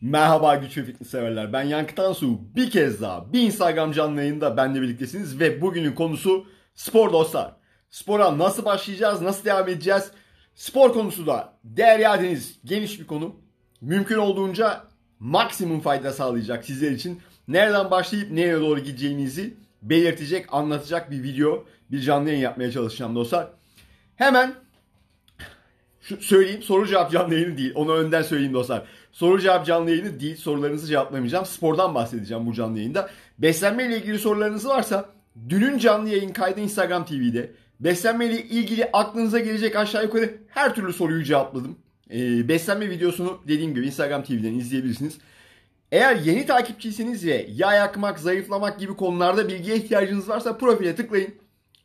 Merhaba güçlü fitness severler. Ben Yankı Tansu. Bir kez daha bir Instagram canlı yayında benle birliktesiniz ve bugünün konusu spor dostlar. Spora nasıl başlayacağız, nasıl devam edeceğiz? Spor konusu da değer yadeniz geniş bir konu. Mümkün olduğunca maksimum fayda sağlayacak sizler için. Nereden başlayıp nereye doğru gideceğinizi belirtecek, anlatacak bir video, bir canlı yayın yapmaya çalışacağım dostlar. Hemen şu söyleyeyim soru cevap canlı yayını değil. Onu önden söyleyeyim dostlar. Soru cevap canlı yayını değil sorularınızı cevaplamayacağım. Spordan bahsedeceğim bu canlı yayında. Beslenme ile ilgili sorularınız varsa dünün canlı yayın kaydı Instagram TV'de. Beslenme ile ilgili aklınıza gelecek aşağı yukarı her türlü soruyu cevapladım. Ee, beslenme videosunu dediğim gibi Instagram TV'den izleyebilirsiniz. Eğer yeni takipçisiniz ve yağ yakmak, zayıflamak gibi konularda bilgiye ihtiyacınız varsa profile tıklayın.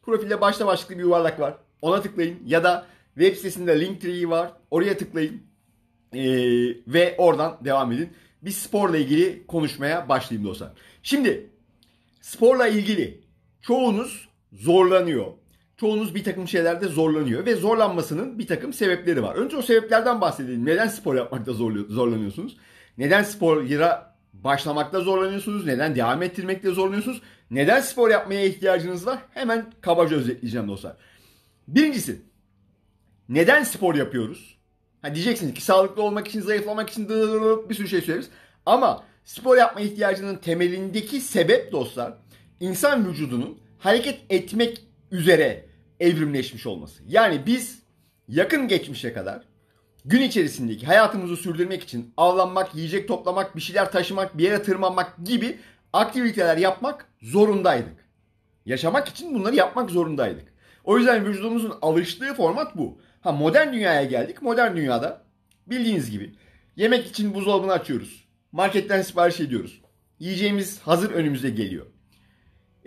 Profilde başta başlıklı bir yuvarlak var. Ona tıklayın ya da web sitesinde Linktree var. Oraya tıklayın. Ee, ve oradan devam edin. Bir sporla ilgili konuşmaya başlayayım dostlar. Şimdi sporla ilgili çoğunuz zorlanıyor. Çoğunuz bir takım şeylerde zorlanıyor ve zorlanmasının bir takım sebepleri var. Önce o sebeplerden bahsedelim. Neden spor yapmakta zorlanıyorsunuz? Neden spor spora başlamakta zorlanıyorsunuz? Neden devam ettirmekte zorlanıyorsunuz? Neden spor yapmaya ihtiyacınız var? Hemen kabaca özetleyeceğim dostlar. Birincisi, neden spor yapıyoruz? Ha diyeceksiniz ki sağlıklı olmak için, zayıflamak için bir sürü şey söyleriz. Ama spor yapma ihtiyacının temelindeki sebep dostlar insan vücudunun hareket etmek üzere evrimleşmiş olması. Yani biz yakın geçmişe kadar gün içerisindeki hayatımızı sürdürmek için avlanmak, yiyecek toplamak, bir şeyler taşımak, bir yere tırmanmak gibi aktiviteler yapmak zorundaydık. Yaşamak için bunları yapmak zorundaydık. O yüzden vücudumuzun alıştığı format bu. Ha modern dünyaya geldik. Modern dünyada bildiğiniz gibi yemek için buzdolabını açıyoruz. Marketten sipariş ediyoruz. Yiyeceğimiz hazır önümüze geliyor.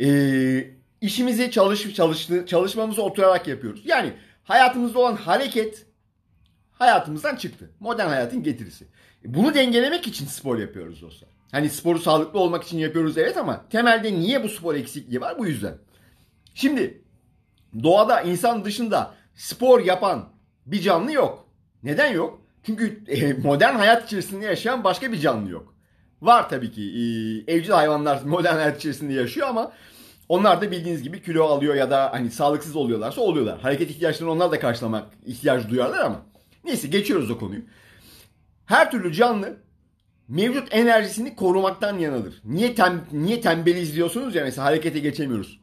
Ee, işimizi çalış, çalıştı, çalışmamızı oturarak yapıyoruz. Yani hayatımızda olan hareket hayatımızdan çıktı. Modern hayatın getirisi. Bunu dengelemek için spor yapıyoruz dostlar. Hani sporu sağlıklı olmak için yapıyoruz evet ama temelde niye bu spor eksikliği var? Bu yüzden. Şimdi doğada insan dışında spor yapan bir canlı yok. Neden yok? Çünkü e, modern hayat içerisinde yaşayan başka bir canlı yok. Var tabii ki e, evcil hayvanlar modern hayat içerisinde yaşıyor ama onlar da bildiğiniz gibi kilo alıyor ya da hani sağlıksız oluyorlarsa oluyorlar. Hareket ihtiyaçlarını onlar da karşılamak ihtiyaç duyarlar ama. Neyse geçiyoruz o konuyu. Her türlü canlı mevcut enerjisini korumaktan yanadır. Niye tem niye tembel izliyorsunuz ya mesela harekete geçemiyoruz.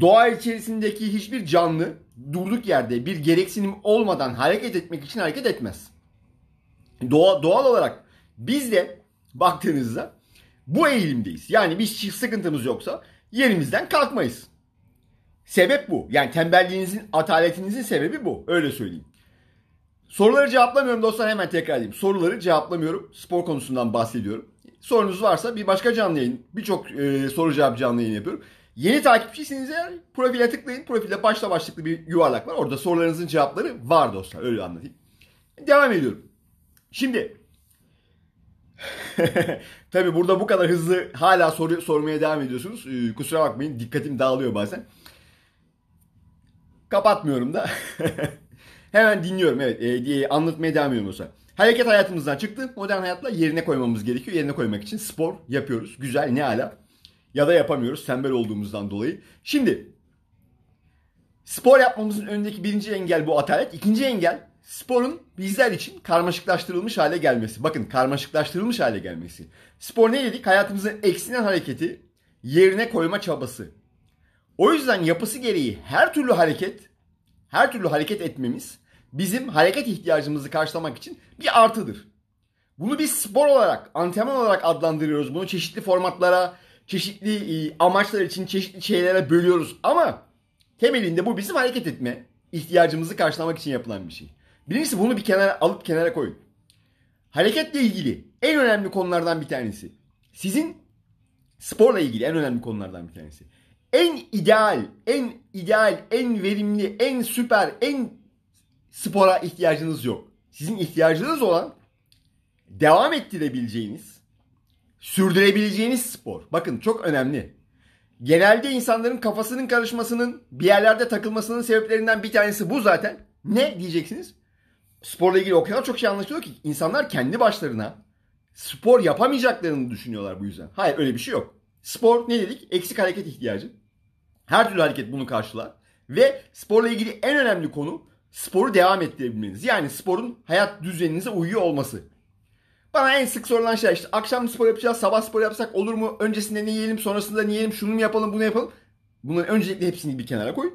Doğa içerisindeki hiçbir canlı durduk yerde bir gereksinim olmadan hareket etmek için hareket etmez. Doğa, doğal olarak biz de baktığınızda bu eğilimdeyiz. Yani bir sıkıntımız yoksa yerimizden kalkmayız. Sebep bu. Yani tembelliğinizin, ataletinizin sebebi bu. Öyle söyleyeyim. Soruları cevaplamıyorum dostlar hemen tekrar edeyim. Soruları cevaplamıyorum. Spor konusundan bahsediyorum. Sorunuz varsa bir başka canlı yayın, birçok e, soru cevap canlı yayın yapıyorum. Yeni takipçiyseniz eğer profile tıklayın. Profilde başla başlıklı bir yuvarlak var. Orada sorularınızın cevapları var dostlar. Öyle anlatayım. Devam ediyorum. Şimdi Tabi burada bu kadar hızlı hala soru sormaya devam ediyorsunuz. Ee, kusura bakmayın dikkatim dağılıyor bazen. Kapatmıyorum da. Hemen dinliyorum evet e, diye anlatmaya devam ediyorum olsa. Hareket hayatımızdan çıktı. Modern hayatla yerine koymamız gerekiyor. Yerine koymak için spor yapıyoruz. Güzel ne ala. Ya da yapamıyoruz tembel olduğumuzdan dolayı. Şimdi spor yapmamızın önündeki birinci engel bu atalet. İkinci engel sporun bizler için karmaşıklaştırılmış hale gelmesi. Bakın karmaşıklaştırılmış hale gelmesi. Spor ne dedik? Hayatımızın eksilen hareketi yerine koyma çabası. O yüzden yapısı gereği her türlü hareket, her türlü hareket etmemiz bizim hareket ihtiyacımızı karşılamak için bir artıdır. Bunu biz spor olarak, antrenman olarak adlandırıyoruz. Bunu çeşitli formatlara, çeşitli e, amaçlar için çeşitli şeylere bölüyoruz ama temelinde bu bizim hareket etme ihtiyacımızı karşılamak için yapılan bir şey. Birincisi bunu bir kenara alıp kenara koyun. Hareketle ilgili en önemli konulardan bir tanesi. Sizin sporla ilgili en önemli konulardan bir tanesi. En ideal, en ideal, en verimli, en süper, en spora ihtiyacınız yok. Sizin ihtiyacınız olan devam ettirebileceğiniz sürdürebileceğiniz spor. Bakın çok önemli. Genelde insanların kafasının karışmasının, bir yerlerde takılmasının sebeplerinden bir tanesi bu zaten. Ne diyeceksiniz? Sporla ilgili o kadar çok şey anlaşılıyor ki insanlar kendi başlarına spor yapamayacaklarını düşünüyorlar bu yüzden. Hayır öyle bir şey yok. Spor ne dedik? Eksik hareket ihtiyacı. Her türlü hareket bunu karşılar. Ve sporla ilgili en önemli konu sporu devam ettirebilmeniz. Yani sporun hayat düzeninize uyuyor olması. Bana en sık sorulan şey işte akşam spor yapacağız, sabah spor yapsak olur mu? Öncesinde ne yiyelim, sonrasında ne yiyelim, şunu mu yapalım, bunu yapalım. Bunların öncelikle hepsini bir kenara koy.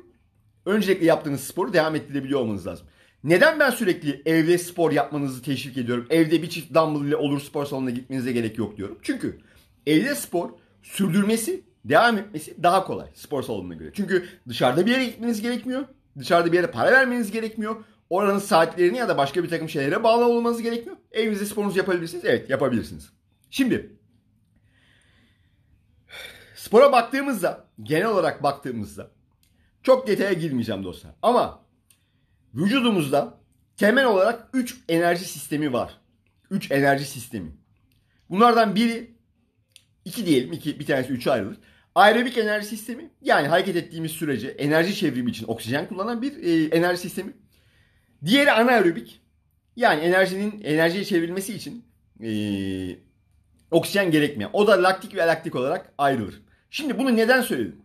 Öncelikle yaptığınız sporu devam ettirebiliyor olmanız lazım. Neden ben sürekli evde spor yapmanızı teşvik ediyorum? Evde bir çift dumbbell ile olur spor salonuna gitmenize gerek yok diyorum. Çünkü evde spor sürdürmesi, devam etmesi daha kolay spor salonuna göre. Çünkü dışarıda bir yere gitmeniz gerekmiyor. Dışarıda bir yere para vermeniz gerekmiyor oranın saatlerini ya da başka bir takım şeylere bağlı olmanız gerekmiyor. Evinizde sporunuzu yapabilirsiniz. Evet yapabilirsiniz. Şimdi spora baktığımızda genel olarak baktığımızda çok detaya girmeyeceğim dostlar. Ama vücudumuzda temel olarak 3 enerji sistemi var. 3 enerji sistemi. Bunlardan biri 2 diyelim. Iki, bir tanesi 3'e ayrılır. Aerobik enerji sistemi yani hareket ettiğimiz sürece enerji çevrimi için oksijen kullanan bir e, enerji sistemi. Diğeri anaerobik. Yani enerjinin enerjiye çevrilmesi için e, oksijen gerekmiyor. O da laktik ve alaktik olarak ayrılır. Şimdi bunu neden söyledim?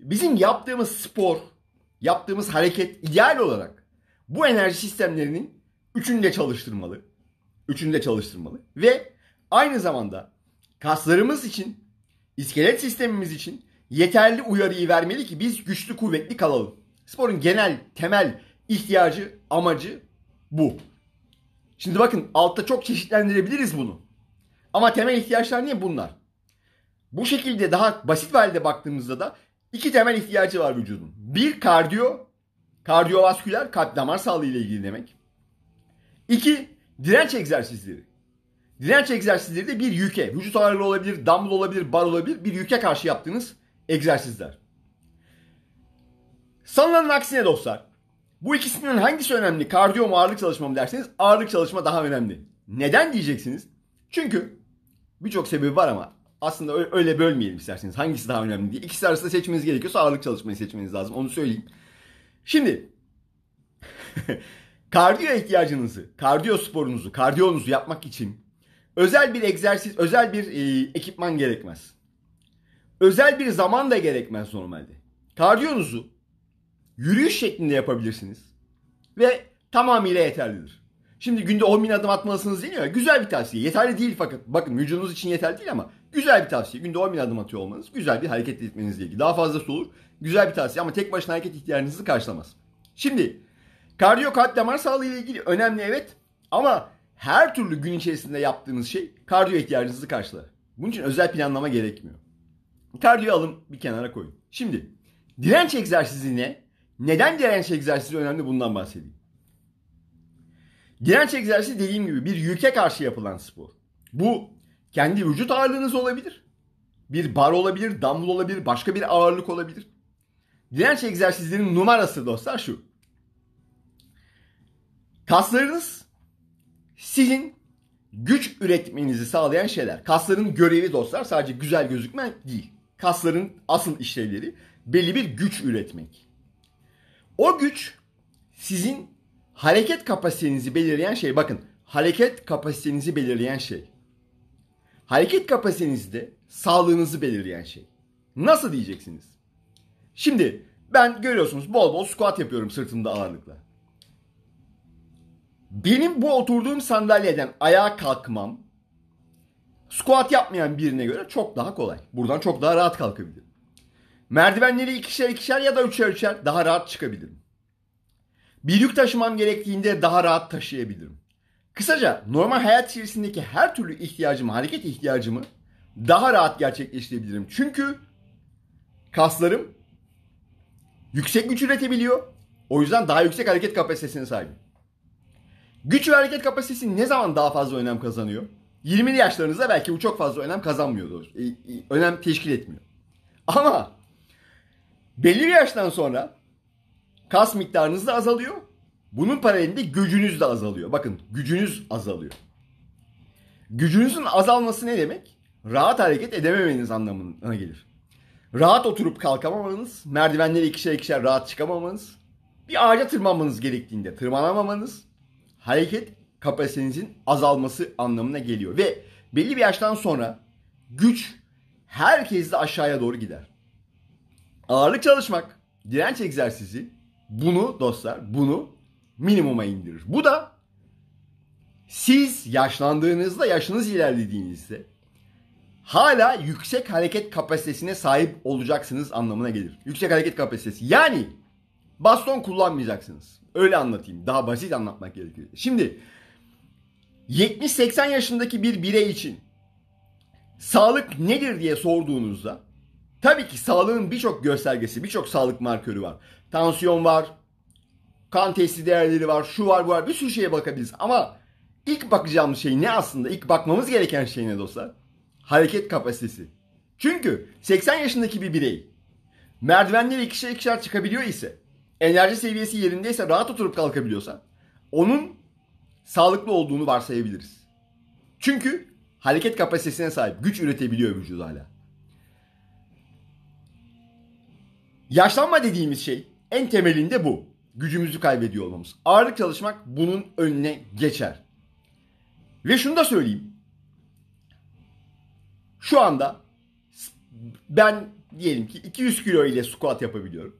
Bizim yaptığımız spor, yaptığımız hareket ideal olarak bu enerji sistemlerinin üçünü de çalıştırmalı. Üçünü de çalıştırmalı. Ve aynı zamanda kaslarımız için, iskelet sistemimiz için yeterli uyarıyı vermeli ki biz güçlü kuvvetli kalalım. Sporun genel, temel ihtiyacı, amacı bu. Şimdi bakın altta çok çeşitlendirebiliriz bunu. Ama temel ihtiyaçlar niye bunlar? Bu şekilde daha basit bir halde baktığımızda da iki temel ihtiyacı var vücudun. Bir kardiyo, kardiyovasküler kalp damar sağlığı ile ilgili demek. İki direnç egzersizleri. Direnç egzersizleri de bir yüke. Vücut ağırlığı olabilir, damla olabilir, bar olabilir. Bir yüke karşı yaptığınız egzersizler. Sanılanın aksine dostlar. Bu ikisinden hangisi önemli? Kardiyo mu ağırlık çalışma mı derseniz ağırlık çalışma daha önemli. Neden diyeceksiniz? Çünkü birçok sebebi var ama aslında öyle bölmeyelim isterseniz. Hangisi daha önemli diye. İkisi arasında seçmeniz gerekiyorsa ağırlık çalışmayı seçmeniz lazım. Onu söyleyeyim. Şimdi kardiyo ihtiyacınızı, kardiyo sporunuzu, kardiyonuzu yapmak için özel bir egzersiz, özel bir e, ekipman gerekmez. Özel bir zaman da gerekmez normalde. Kardiyonuzu yürüyüş şeklinde yapabilirsiniz. Ve tamamıyla yeterlidir. Şimdi günde 10 bin adım atmalısınız deniyor ya. Güzel bir tavsiye. Yeterli değil fakat bakın vücudunuz için yeterli değil ama güzel bir tavsiye. Günde 10 bin adım atıyor olmanız güzel bir hareket etmenizle ilgili. Daha fazlası olur. Güzel bir tavsiye ama tek başına hareket ihtiyacınızı karşılamaz. Şimdi kardiyo kalp damar sağlığı ile ilgili önemli evet ama her türlü gün içerisinde yaptığınız şey kardiyo ihtiyacınızı karşılar. Bunun için özel planlama gerekmiyor. Kardiyo alın bir kenara koyun. Şimdi direnç egzersizine neden direnç şey egzersizi önemli bundan bahsedeyim. Direnç şey egzersizi dediğim gibi bir yüke karşı yapılan spor. Bu kendi vücut ağırlığınız olabilir. Bir bar olabilir, dumbbell olabilir, başka bir ağırlık olabilir. Direnç şey egzersizlerinin numarası dostlar şu. Kaslarınız sizin güç üretmenizi sağlayan şeyler. Kasların görevi dostlar sadece güzel gözükmek değil. Kasların asıl işlevleri belli bir güç üretmek. O güç sizin hareket kapasitenizi belirleyen şey. Bakın hareket kapasitenizi belirleyen şey. Hareket kapasitenizi de sağlığınızı belirleyen şey. Nasıl diyeceksiniz? Şimdi ben görüyorsunuz bol bol squat yapıyorum sırtımda ağırlıkla. Benim bu oturduğum sandalyeden ayağa kalkmam squat yapmayan birine göre çok daha kolay. Buradan çok daha rahat kalkabilirim. Merdivenleri ikişer ikişer ya da üçer üçer daha rahat çıkabilirim. Bir yük taşımam gerektiğinde daha rahat taşıyabilirim. Kısaca normal hayat içerisindeki her türlü ihtiyacımı, hareket ihtiyacımı daha rahat gerçekleştirebilirim. Çünkü kaslarım yüksek güç üretebiliyor. O yüzden daha yüksek hareket kapasitesine sahibim. Güç ve hareket kapasitesi ne zaman daha fazla önem kazanıyor? 20'li yaşlarınızda belki bu çok fazla önem kazanmıyor doğru. E, e, önem teşkil etmiyor. Ama Belli bir yaştan sonra kas miktarınız da azalıyor. Bunun paralelinde gücünüz de azalıyor. Bakın gücünüz azalıyor. Gücünüzün azalması ne demek? Rahat hareket edememeniz anlamına gelir. Rahat oturup kalkamamanız, merdivenleri ikişer ikişer rahat çıkamamanız, bir ağaca tırmanmanız gerektiğinde tırmanamamanız hareket kapasitenizin azalması anlamına geliyor. Ve belli bir yaştan sonra güç herkesle aşağıya doğru gider. Ağırlık çalışmak, direnç egzersizi bunu dostlar bunu minimuma indirir. Bu da siz yaşlandığınızda, yaşınız ilerlediğinizde hala yüksek hareket kapasitesine sahip olacaksınız anlamına gelir. Yüksek hareket kapasitesi. Yani baston kullanmayacaksınız. Öyle anlatayım. Daha basit anlatmak gerekiyor. Şimdi 70-80 yaşındaki bir birey için sağlık nedir diye sorduğunuzda Tabii ki sağlığın birçok göstergesi, birçok sağlık markörü var. Tansiyon var, kan testi değerleri var, şu var, bu var. Bir sürü şeye bakabiliriz. Ama ilk bakacağımız şey ne aslında? İlk bakmamız gereken şey ne dostlar? Hareket kapasitesi. Çünkü 80 yaşındaki bir birey merdivenleri ikişer ikişer çıkabiliyor ise, enerji seviyesi yerindeyse rahat oturup kalkabiliyorsa onun sağlıklı olduğunu varsayabiliriz. Çünkü hareket kapasitesine sahip, güç üretebiliyor vücudu hala. Yaşlanma dediğimiz şey en temelinde bu. Gücümüzü kaybediyor olmamız. Ağırlık çalışmak bunun önüne geçer. Ve şunu da söyleyeyim. Şu anda ben diyelim ki 200 kilo ile squat yapabiliyorum.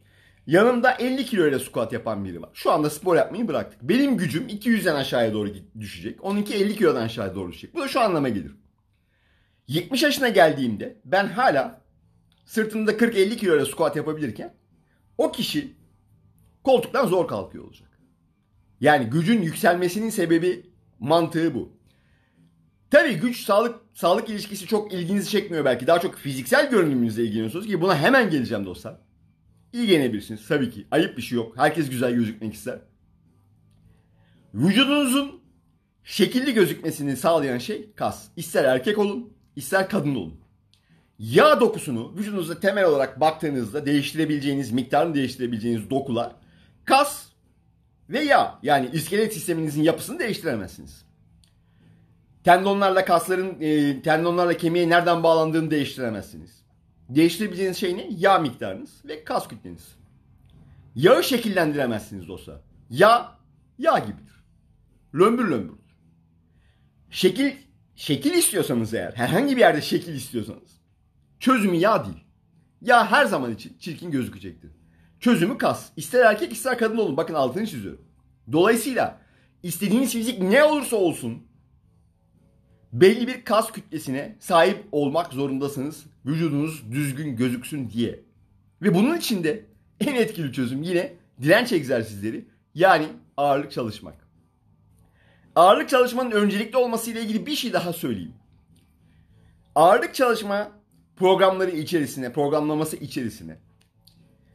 Yanımda 50 kilo ile squat yapan biri var. Şu anda spor yapmayı bıraktık. Benim gücüm 200'den aşağıya doğru düşecek. Onunki 50 kilodan aşağıya doğru düşecek. Bu da şu anlama gelir. 70 yaşına geldiğimde ben hala sırtında 40-50 kilo ile squat yapabilirken o kişi koltuktan zor kalkıyor olacak. Yani gücün yükselmesinin sebebi mantığı bu. Tabii güç sağlık sağlık ilişkisi çok ilginizi çekmiyor belki. Daha çok fiziksel görünümünüzle ilgileniyorsunuz ki buna hemen geleceğim dostlar. İyi gelebilirsiniz tabii ki. Ayıp bir şey yok. Herkes güzel gözükmek ister. Vücudunuzun şekilli gözükmesini sağlayan şey kas. İster erkek olun, ister kadın olun yağ dokusunu vücudunuzda temel olarak baktığınızda değiştirebileceğiniz, miktarını değiştirebileceğiniz dokular kas ve yağ. Yani iskelet sisteminizin yapısını değiştiremezsiniz. Tendonlarla kasların, e, tendonlarla kemiğe nereden bağlandığını değiştiremezsiniz. Değiştirebileceğiniz şey ne? Yağ miktarınız ve kas kütleniz. Yağı şekillendiremezsiniz dostlar. Yağ, yağ gibidir. Lömbür lömbürdür. Şekil, şekil istiyorsanız eğer, herhangi bir yerde şekil istiyorsanız Çözümü yağ değil. Ya her zaman için çirkin gözükecektir. Çözümü kas. İster erkek ister kadın olun. Bakın altını çiziyorum. Dolayısıyla istediğiniz fizik ne olursa olsun belli bir kas kütlesine sahip olmak zorundasınız. Vücudunuz düzgün gözüksün diye. Ve bunun için de en etkili çözüm yine direnç egzersizleri yani ağırlık çalışmak. Ağırlık çalışmanın öncelikli olması ile ilgili bir şey daha söyleyeyim. Ağırlık çalışma programları içerisine, programlaması içerisine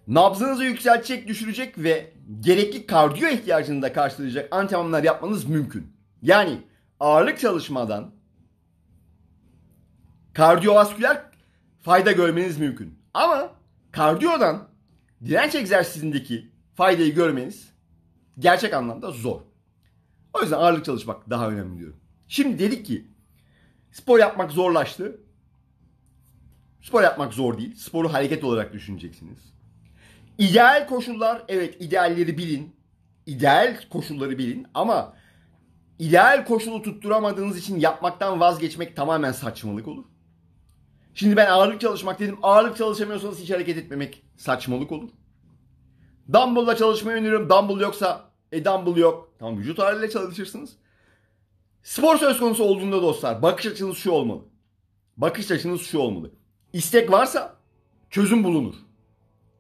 nabzınızı yükseltecek, düşürecek ve gerekli kardiyo ihtiyacını da karşılayacak antrenmanlar yapmanız mümkün. Yani ağırlık çalışmadan kardiyovasküler fayda görmeniz mümkün. Ama kardiyodan direnç egzersizindeki faydayı görmeniz gerçek anlamda zor. O yüzden ağırlık çalışmak daha önemli diyorum. Şimdi dedik ki spor yapmak zorlaştı. Spor yapmak zor değil. Sporu hareket olarak düşüneceksiniz. İdeal koşullar, evet idealleri bilin. İdeal koşulları bilin ama ideal koşulu tutturamadığınız için yapmaktan vazgeçmek tamamen saçmalık olur. Şimdi ben ağırlık çalışmak dedim. Ağırlık çalışamıyorsanız hiç hareket etmemek saçmalık olur. Dumbbell'la çalışmayı öneriyorum. Dumbbell yoksa e dumbbell yok. Tamam vücut ağırlığıyla çalışırsınız. Spor söz konusu olduğunda dostlar bakış açınız şu olmalı. Bakış açınız şu olmalı. İstek varsa çözüm bulunur.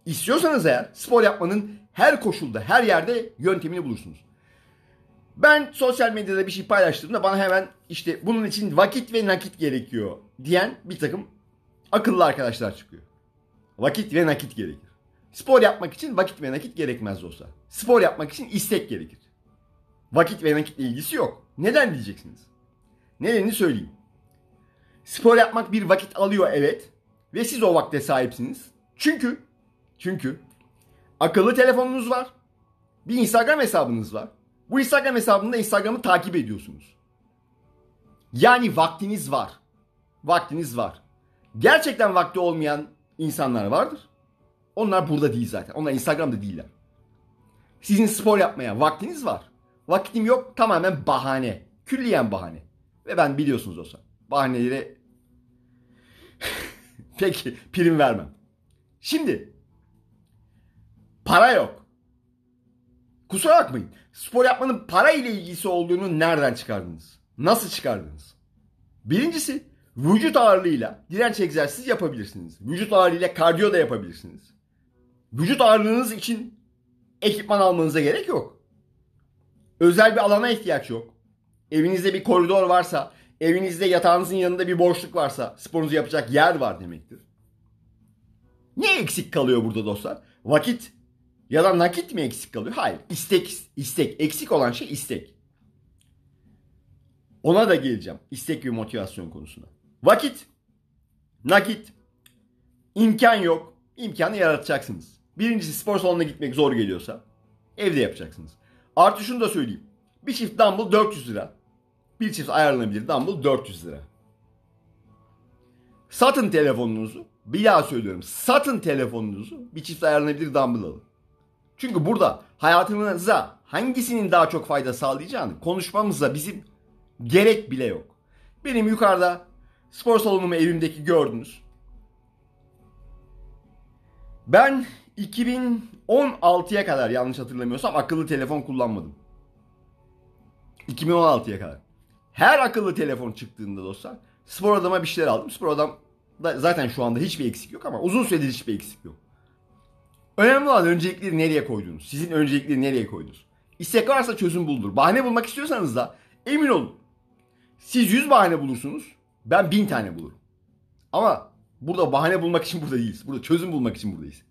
İstiyorsanız eğer spor yapmanın her koşulda, her yerde yöntemini bulursunuz. Ben sosyal medyada bir şey paylaştığımda bana hemen işte bunun için vakit ve nakit gerekiyor diyen bir takım akıllı arkadaşlar çıkıyor. Vakit ve nakit gerekir. Spor yapmak için vakit ve nakit gerekmez olsa. Spor yapmak için istek gerekir. Vakit ve nakitle ilgisi yok. Neden diyeceksiniz? Nedenini söyleyeyim. Spor yapmak bir vakit alıyor evet. Ve siz o vakte sahipsiniz. Çünkü, çünkü akıllı telefonunuz var. Bir Instagram hesabınız var. Bu Instagram hesabında Instagram'ı takip ediyorsunuz. Yani vaktiniz var. Vaktiniz var. Gerçekten vakti olmayan insanlar vardır. Onlar burada değil zaten. Onlar Instagram'da değiller. Sizin spor yapmaya vaktiniz var. Vaktim yok tamamen bahane. Külliyen bahane. Ve ben biliyorsunuz olsa bahanelere. Peki prim vermem. Şimdi para yok. Kusura bakmayın. Spor yapmanın para ile ilgisi olduğunu nereden çıkardınız? Nasıl çıkardınız? Birincisi vücut ağırlığıyla direnç egzersizi yapabilirsiniz. Vücut ağırlığıyla kardiyo da yapabilirsiniz. Vücut ağırlığınız için ekipman almanıza gerek yok. Özel bir alana ihtiyaç yok. Evinizde bir koridor varsa evinizde yatağınızın yanında bir boşluk varsa sporunuzu yapacak yer var demektir. Ne eksik kalıyor burada dostlar? Vakit ya da nakit mi eksik kalıyor? Hayır. İstek, istek. Eksik olan şey istek. Ona da geleceğim. İstek ve motivasyon konusuna. Vakit, nakit, imkan yok. İmkanı yaratacaksınız. Birincisi spor salonuna gitmek zor geliyorsa evde yapacaksınız. Artı şunu da söyleyeyim. Bir çift dumbbell 400 lira. Bir çift ayarlanabilir dumbbell 400 lira. Satın telefonunuzu. Bir daha söylüyorum. Satın telefonunuzu. Bir çift ayarlanabilir dumbbell alın. Çünkü burada hayatınıza hangisinin daha çok fayda sağlayacağını konuşmamıza bizim gerek bile yok. Benim yukarıda spor salonumu evimdeki gördünüz. Ben 2016'ya kadar yanlış hatırlamıyorsam akıllı telefon kullanmadım. 2016'ya kadar. Her akıllı telefon çıktığında dostlar spor adama bir şeyler aldım. Spor adam da zaten şu anda hiçbir eksik yok ama uzun süredir hiçbir eksik yok. Önemli olan öncelikleri nereye koydunuz? Sizin öncelikleri nereye koydunuz. İstek varsa çözüm bulunur. Bahane bulmak istiyorsanız da emin olun. Siz 100 bahane bulursunuz. Ben 1000 tane bulurum. Ama burada bahane bulmak için burada değiliz. Burada çözüm bulmak için buradayız.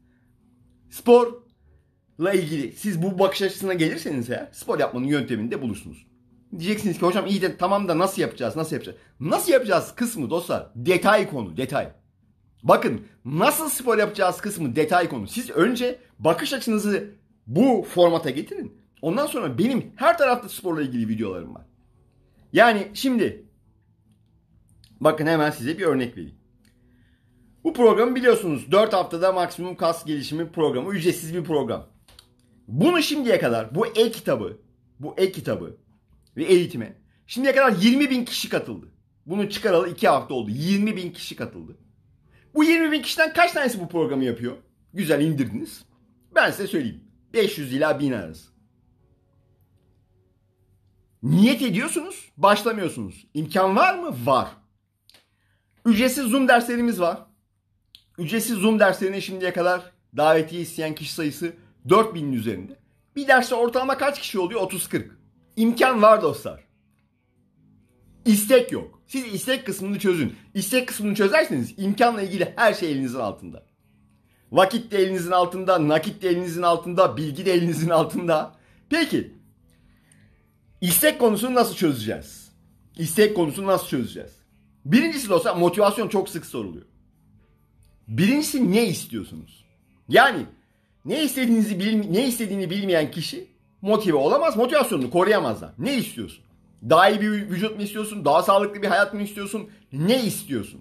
Sporla ilgili siz bu bakış açısına gelirseniz eğer spor yapmanın yöntemini de bulursunuz. Diyeceksiniz ki hocam iyi de tamam da nasıl yapacağız nasıl yapacağız? Nasıl yapacağız kısmı dostlar detay konu detay. Bakın nasıl spor yapacağız kısmı detay konu. Siz önce bakış açınızı bu formata getirin. Ondan sonra benim her tarafta sporla ilgili videolarım var. Yani şimdi bakın hemen size bir örnek vereyim. Bu programı biliyorsunuz 4 haftada maksimum kas gelişimi programı ücretsiz bir program. Bunu şimdiye kadar bu e-kitabı bu e-kitabı ve eğitime. Şimdiye kadar 20 bin kişi katıldı. Bunu çıkaralı 2 hafta oldu. 20 bin kişi katıldı. Bu 20 bin kişiden kaç tanesi bu programı yapıyor? Güzel indirdiniz. Ben size söyleyeyim. 500 ila 1000 arası. Niyet ediyorsunuz, başlamıyorsunuz. İmkan var mı? Var. Ücretsiz Zoom derslerimiz var. Ücretsiz Zoom derslerine şimdiye kadar davetiye isteyen kişi sayısı 4000'in üzerinde. Bir derste ortalama kaç kişi oluyor? 30-40. İmkan var dostlar. İstek yok. Siz istek kısmını çözün. İstek kısmını çözerseniz imkanla ilgili her şey elinizin altında. Vakit de elinizin altında, nakit de elinizin altında, bilgi de elinizin altında. Peki istek konusunu nasıl çözeceğiz? İstek konusunu nasıl çözeceğiz? Birincisi dostlar motivasyon çok sık soruluyor. Birincisi ne istiyorsunuz? Yani ne istediğinizi bilmi, ne istediğini bilmeyen kişi motive olamaz. Motivasyonunu koruyamazlar. Ne istiyorsun? Daha iyi bir vücut mu istiyorsun? Daha sağlıklı bir hayat mı istiyorsun? Ne istiyorsun?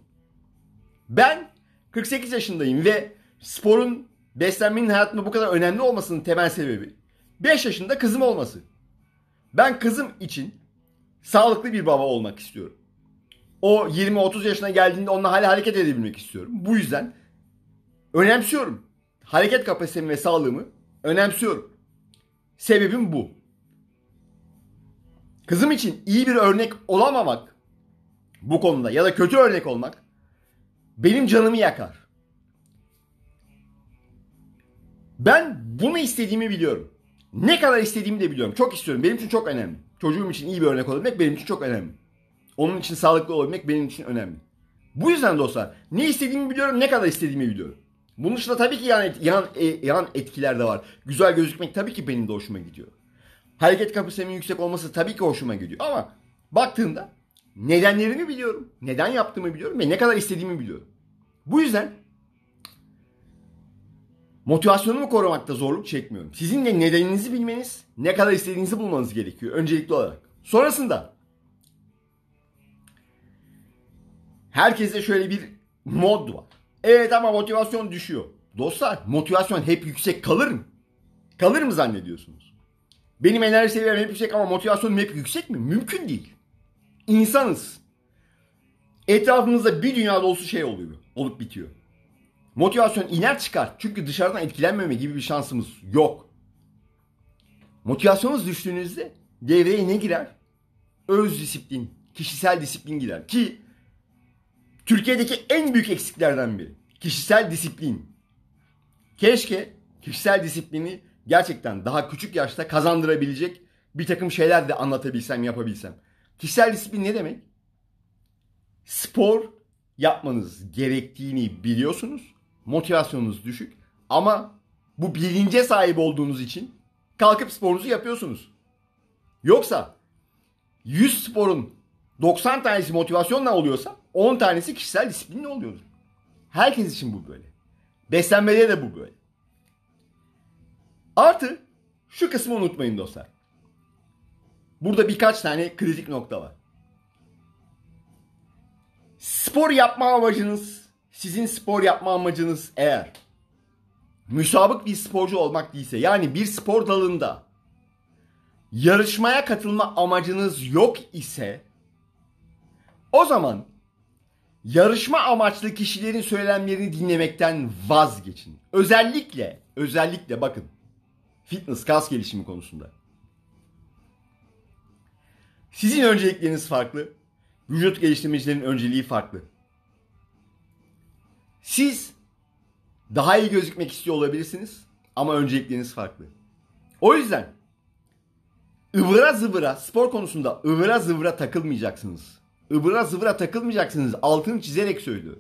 Ben 48 yaşındayım ve sporun beslenmenin hayatımda bu kadar önemli olmasının temel sebebi 5 yaşında kızım olması. Ben kızım için sağlıklı bir baba olmak istiyorum. O 20-30 yaşına geldiğinde onunla hala hareket edebilmek istiyorum. Bu yüzden önemsiyorum. Hareket kapasitemi ve sağlığımı önemsiyorum. Sebebim bu. Kızım için iyi bir örnek olamamak bu konuda ya da kötü örnek olmak benim canımı yakar. Ben bunu istediğimi biliyorum. Ne kadar istediğimi de biliyorum. Çok istiyorum. Benim için çok önemli. Çocuğum için iyi bir örnek olabilmek benim için çok önemli. Onun için sağlıklı olabilmek benim için önemli. Bu yüzden dostlar ne istediğimi biliyorum, ne kadar istediğimi biliyorum. Bunun dışında tabii ki yan, et, yan, e, yan etkiler de var. Güzel gözükmek tabii ki benim de hoşuma gidiyor. Hareket kapasitemin yüksek olması tabii ki hoşuma gidiyor. Ama baktığımda nedenlerimi biliyorum. Neden yaptığımı biliyorum ve ne kadar istediğimi biliyorum. Bu yüzden motivasyonumu korumakta zorluk çekmiyorum. Sizin de nedeninizi bilmeniz, ne kadar istediğinizi bulmanız gerekiyor öncelikli olarak. Sonrasında herkeste şöyle bir mod var. Evet ama motivasyon düşüyor. Dostlar motivasyon hep yüksek kalır mı? Kalır mı zannediyorsunuz? Benim enerji seviyem hep yüksek ama motivasyonum hep yüksek mi? Mümkün değil. İnsanız. Etrafınızda bir dünya dolusu şey oluyor. Olup bitiyor. Motivasyon iner çıkar. Çünkü dışarıdan etkilenmeme gibi bir şansımız yok. Motivasyonunuz düştüğünüzde devreye ne girer? Öz disiplin, kişisel disiplin girer. Ki Türkiye'deki en büyük eksiklerden biri. Kişisel disiplin. Keşke kişisel disiplini gerçekten daha küçük yaşta kazandırabilecek bir takım şeyler de anlatabilsem, yapabilsem. Kişisel disiplin ne demek? Spor yapmanız gerektiğini biliyorsunuz. Motivasyonunuz düşük ama bu bilince sahip olduğunuz için kalkıp sporunuzu yapıyorsunuz. Yoksa 100 sporun 90 tanesi motivasyonla oluyorsa 10 tanesi kişisel disiplinli oluyordur. Herkes için bu böyle. Beslenmede de bu böyle. Artı şu kısmı unutmayın dostlar. Burada birkaç tane kritik nokta var. Spor yapma amacınız, sizin spor yapma amacınız eğer müsabık bir sporcu olmak değilse yani bir spor dalında yarışmaya katılma amacınız yok ise o zaman Yarışma amaçlı kişilerin söylemlerini dinlemekten vazgeçin. Özellikle, özellikle bakın. Fitness, kas gelişimi konusunda. Sizin öncelikleriniz farklı. Vücut geliştirmecilerin önceliği farklı. Siz daha iyi gözükmek istiyor olabilirsiniz ama öncelikleriniz farklı. O yüzden ıvıra zıvıra spor konusunda ıvıra zıvıra takılmayacaksınız ıbıra zıbıra takılmayacaksınız. Altını çizerek söylüyor.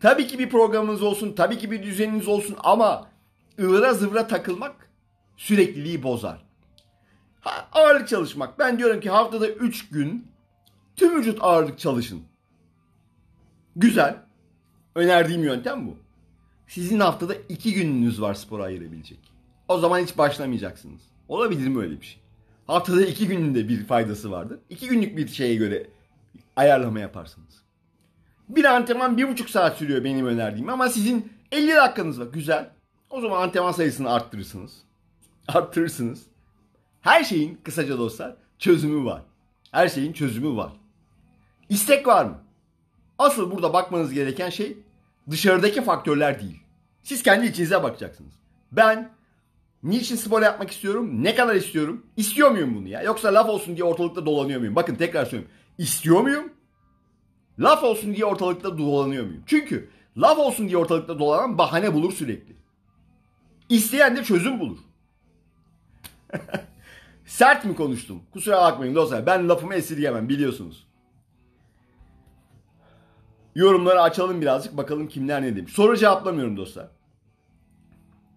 Tabii ki bir programınız olsun, tabii ki bir düzeniniz olsun ama ıvıra zıvıra takılmak sürekliliği bozar. Ha, ağırlık çalışmak. Ben diyorum ki haftada 3 gün tüm vücut ağırlık çalışın. Güzel. Önerdiğim yöntem bu. Sizin haftada 2 gününüz var spora ayırabilecek. O zaman hiç başlamayacaksınız. Olabilir mi öyle bir şey? Haftada 2 gününde bir faydası vardır. 2 günlük bir şeye göre ayarlama yaparsınız. Bir antrenman bir buçuk saat sürüyor benim önerdiğim ama sizin 50 dakikanız var. Güzel. O zaman antrenman sayısını arttırırsınız. Arttırırsınız. Her şeyin kısaca dostlar çözümü var. Her şeyin çözümü var. İstek var mı? Asıl burada bakmanız gereken şey dışarıdaki faktörler değil. Siz kendi içinize bakacaksınız. Ben niçin spor yapmak istiyorum? Ne kadar istiyorum? İstiyor muyum bunu ya? Yoksa laf olsun diye ortalıkta dolanıyor muyum? Bakın tekrar söylüyorum istiyor muyum? Laf olsun diye ortalıkta dolanıyor muyum? Çünkü laf olsun diye ortalıkta dolanan bahane bulur sürekli. İsteyen de çözüm bulur. Sert mi konuştum? Kusura bakmayın dostlar. Ben lafımı esirgemem biliyorsunuz. Yorumları açalım birazcık bakalım kimler ne demiş. Soru cevaplamıyorum dostlar.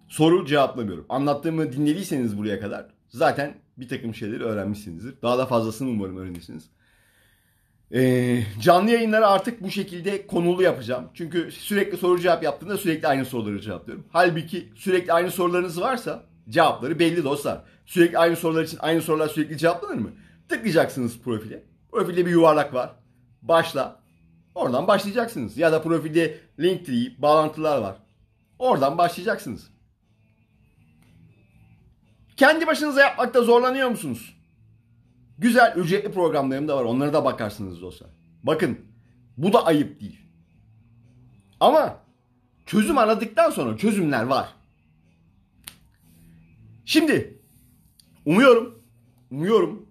Soru cevaplamıyorum. Anlattığımı dinlediyseniz buraya kadar zaten bir takım şeyleri öğrenmişsinizdir. Daha da fazlasını umarım öğrenirsiniz. E, canlı yayınları artık bu şekilde konulu yapacağım. Çünkü sürekli soru cevap yaptığında sürekli aynı soruları cevaplıyorum. Halbuki sürekli aynı sorularınız varsa cevapları belli dostlar. Sürekli aynı sorular için aynı sorular sürekli cevaplanır mı? Tıklayacaksınız profile. Profilde bir yuvarlak var. Başla. Oradan başlayacaksınız. Ya da profilde Linktree, bağlantılar var. Oradan başlayacaksınız. Kendi başınıza yapmakta zorlanıyor musunuz? Güzel ücretli programlarım da var. Onlara da bakarsınız dostlar. Bakın bu da ayıp değil. Ama çözüm aradıktan sonra çözümler var. Şimdi umuyorum, umuyorum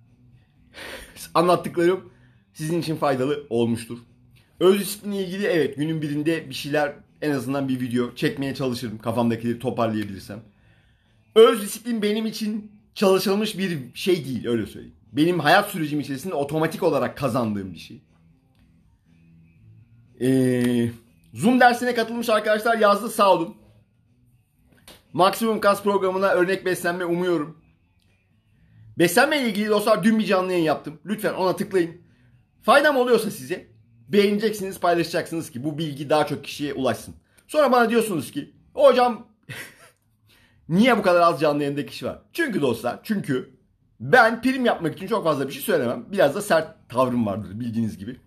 anlattıklarım sizin için faydalı olmuştur. Öz disiplinle ilgili evet günün birinde bir şeyler en azından bir video çekmeye çalışırım kafamdakileri toparlayabilirsem. Öz disiplin benim için çalışılmış bir şey değil öyle söyleyeyim. Benim hayat sürecim içerisinde otomatik olarak kazandığım bir şey. Ee, Zoom dersine katılmış arkadaşlar yazdı sağ olun. Maksimum kas programına örnek beslenme umuyorum. Beslenme ile ilgili dostlar dün bir canlı yayın yaptım. Lütfen ona tıklayın. Faydam oluyorsa size beğeneceksiniz, paylaşacaksınız ki bu bilgi daha çok kişiye ulaşsın. Sonra bana diyorsunuz ki hocam Niye bu kadar az canlı yayında kişi var? Çünkü dostlar, çünkü ben prim yapmak için çok fazla bir şey söylemem. Biraz da sert tavrım vardır bildiğiniz gibi.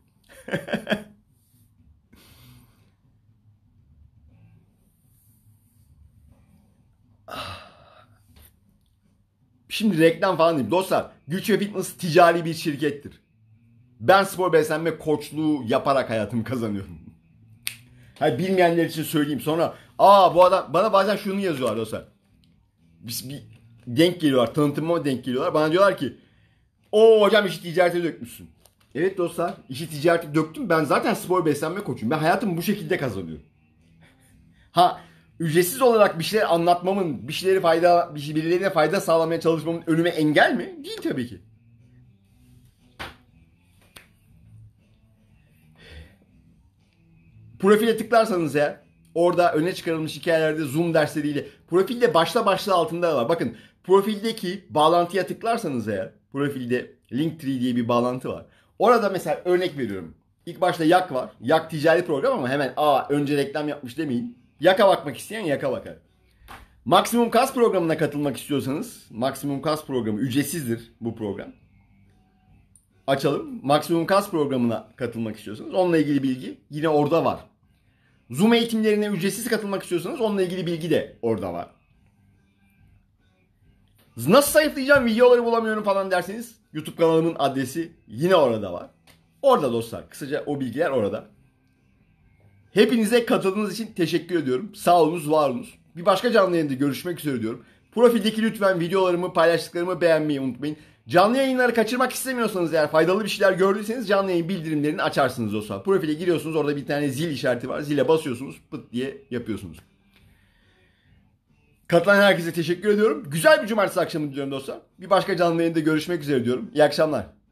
Şimdi reklam falan diyeyim. Dostlar Güç ve Fitness ticari bir şirkettir. Ben spor beslenme koçluğu yaparak hayatımı kazanıyorum. Hayır, bilmeyenler için söyleyeyim. Sonra aa bu adam bana bazen şunu yazıyorlar dostlar bir denk geliyorlar. Tanıtıma denk geliyorlar. Bana diyorlar ki o hocam işi ticarete dökmüşsün. Evet dostlar işi ticarete döktüm. Ben zaten spor beslenme koçuyum. Ben hayatımı bu şekilde kazanıyorum. Ha ücretsiz olarak bir şeyler anlatmamın, bir şeyleri fayda, şey birilerine fayda sağlamaya çalışmamın önüme engel mi? Değil tabii ki. Profile tıklarsanız ya orada öne çıkarılmış hikayelerde Zoom dersleriyle Profilde başla başta altında var. Bakın profildeki bağlantıya tıklarsanız eğer profilde Linktree diye bir bağlantı var. Orada mesela örnek veriyorum. İlk başta yak var. Yak ticari program ama hemen aa önce reklam yapmış demeyin. Yaka bakmak isteyen yaka bakar. Maksimum Kas programına katılmak istiyorsanız Maksimum Kas programı ücretsizdir bu program. Açalım. Maksimum Kas programına katılmak istiyorsanız onunla ilgili bilgi yine orada var. Zoom eğitimlerine ücretsiz katılmak istiyorsanız onunla ilgili bilgi de orada var. Nasıl sayıflayacağım videoları bulamıyorum falan derseniz YouTube kanalımın adresi yine orada var. Orada dostlar. Kısaca o bilgiler orada. Hepinize katıldığınız için teşekkür ediyorum. Sağ olunuz, var olunuz. Bir başka canlı yayında görüşmek üzere diyorum. Profildeki lütfen videolarımı, paylaştıklarımı beğenmeyi unutmayın. Canlı yayınları kaçırmak istemiyorsanız eğer faydalı bir şeyler gördüyseniz canlı yayın bildirimlerini açarsınız o zaman. Profile giriyorsunuz orada bir tane zil işareti var. Zile basıyorsunuz pıt diye yapıyorsunuz. Katılan herkese teşekkür ediyorum. Güzel bir cumartesi akşamı diliyorum dostlar. Bir başka canlı yayında görüşmek üzere diyorum. İyi akşamlar.